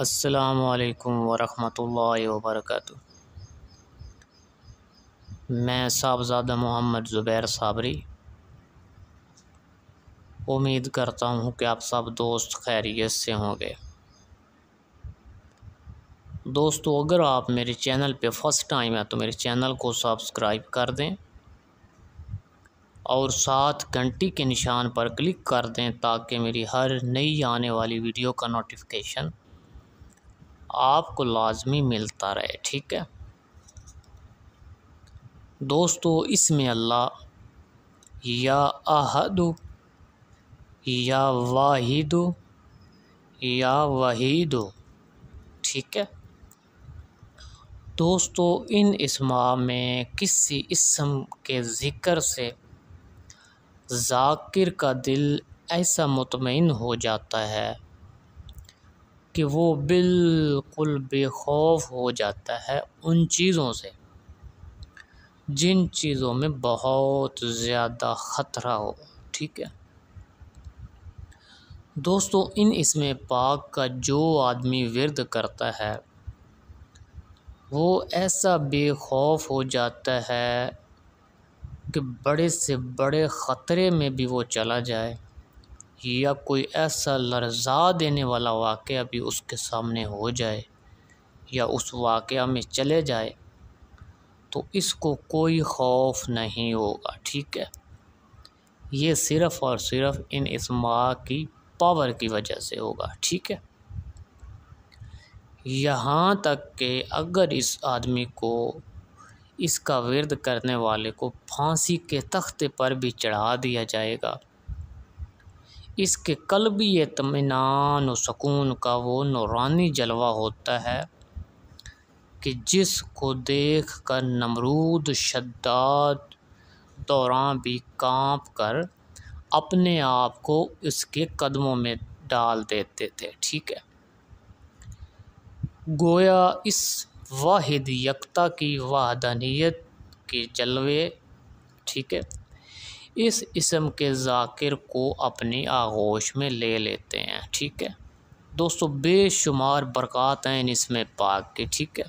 असलकम वरहमल वरक मैं साहबजादा मोहम्मद ज़ुबैर साबरी उम्मीद करता हूँ कि आप सब दोस्त खैरियत से होंगे दोस्तों अगर आप मेरे चैनल पे फर्स्ट टाइम है तो मेरे चैनल को सब्सक्राइब कर दें और साथ घंटी के निशान पर क्लिक कर दें ताकि मेरी हर नई आने वाली वीडियो का नोटिफिकेशन आपको लाजमी मिलता रहे ठीक है दोस्तों इसमें अल्लाह या अहद या वाहिद या वहीद ठीक है दोस्तों इन इसमा में किसी इसम के ज़िक्र से जाकिर का दिल ऐसा मुतमिन हो जाता है कि वो बिल्कुल बेखौफ हो जाता है उन चीज़ों से जिन चीज़ों में बहुत ज़्यादा ख़तरा हो ठीक है दोस्तों इन इसमें पाक का जो आदमी विरद करता है वो ऐसा बेखौफ हो जाता है कि बड़े से बड़े ख़तरे में भी वो चला जाए या कोई ऐसा लर्जा देने वाला वाक़ भी उसके सामने हो जाए या उस वाक़ में चले जाए तो इसको कोई खौफ नहीं होगा ठीक है ये सिर्फ़ और सिर्फ़ इन इस माँ की पावर की वजह से होगा ठीक है यहाँ तक कि अगर इस आदमी को इसका विरद करने वाले को फांसी के तख्ते पर भी चढ़ा दिया जाएगा इसके कलबी इतमान सुकून का वो नौरानी जलवा होता है कि जिसको देख कर नमरूद शद्दाद दौरान भी कांप कर अपने आप को इसके कदमों में डाल देते थे ठीक है गोया इस वाहिद यकता की वाहदानियत के जलवे ठीक है इस इसम के जाकिर को अपनी आगोश में ले लेते हैं ठीक है दोस्तों बेशुमार बरक़ात हैं इसमें पाक के ठीक है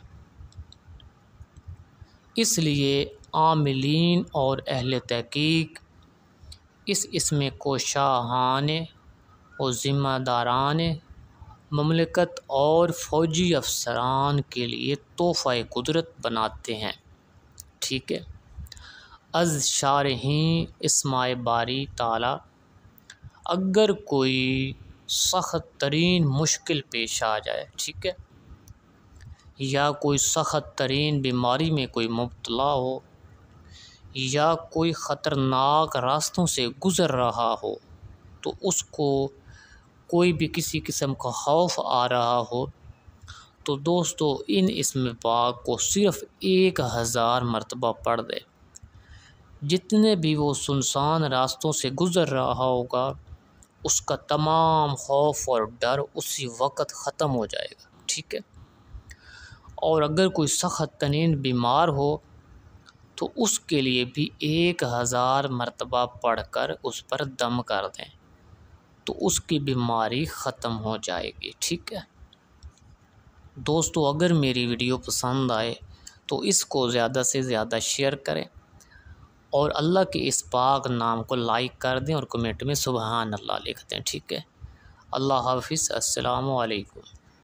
इसलिए आमिलीन और अहल तहकीक इस इसमें को शाहान और ज़िम्मेदारान ममलिकत और फ़ौजी अफसरान के लिए तोहफ़ा कुदरत बनाते हैं ठीक है अज ही इसमाय बारी ताला अगर कोई सख्त तरीन मुश्किल पेश आ जाए ठीक है या कोई सख्त तरीन बीमारी में कोई मुबतला हो या कोई ख़तरनाक रास्तों से गुज़र रहा हो तो उसको कोई भी किसी किस्म का खौफ आ रहा हो तो दोस्तों इन इसम पाक को सिर्फ़ एक हज़ार मरतबा पढ़ दे जितने भी वो सुनसान रास्तों से गुज़र रहा होगा उसका तमाम खौफ और डर उसी वक़्त ख़त्म हो जाएगा ठीक है और अगर कोई सख्त तरीन बीमार हो तो उसके लिए भी एक हज़ार मरतबा पढ़ कर उस पर दम कर दें तो उसकी बीमारी ख़त्म हो जाएगी ठीक है दोस्तों अगर मेरी वीडियो पसंद आए तो इसको ज़्यादा से ज़्यादा शेयर करें और अल्लाह के इस पाक नाम को लाइक कर दें और कमेंट में सुबहान अल्लाह लिख दें ठीक है अल्लाह हाफिज़ अस्सलाम